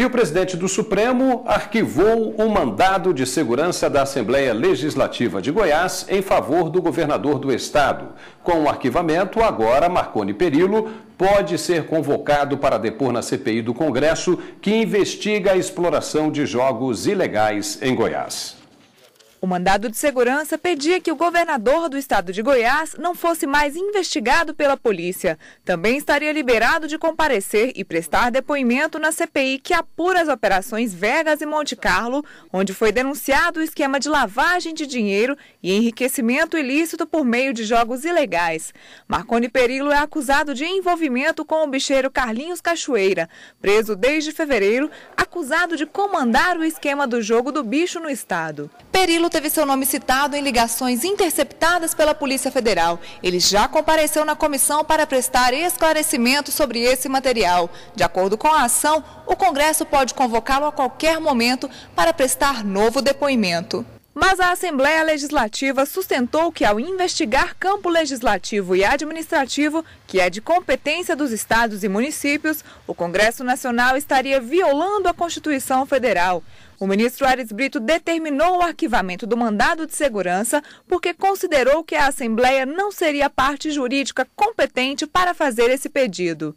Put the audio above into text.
E o presidente do Supremo arquivou o um mandado de segurança da Assembleia Legislativa de Goiás em favor do governador do estado. Com o arquivamento, agora Marconi Perillo pode ser convocado para depor na CPI do Congresso, que investiga a exploração de jogos ilegais em Goiás. O mandado de segurança pedia que o governador do estado de Goiás não fosse mais investigado pela polícia. Também estaria liberado de comparecer e prestar depoimento na CPI que apura as operações Vegas e Monte Carlo, onde foi denunciado o esquema de lavagem de dinheiro e enriquecimento ilícito por meio de jogos ilegais. Marconi Perillo é acusado de envolvimento com o bicheiro Carlinhos Cachoeira, preso desde fevereiro, acusado de comandar o esquema do jogo do bicho no estado. Perilo teve seu nome citado em ligações interceptadas pela Polícia Federal. Ele já compareceu na comissão para prestar esclarecimento sobre esse material. De acordo com a ação, o Congresso pode convocá-lo a qualquer momento para prestar novo depoimento. Mas a Assembleia Legislativa sustentou que, ao investigar campo legislativo e administrativo, que é de competência dos estados e municípios, o Congresso Nacional estaria violando a Constituição Federal. O ministro Ares Brito determinou o arquivamento do mandado de segurança porque considerou que a Assembleia não seria parte jurídica competente para fazer esse pedido.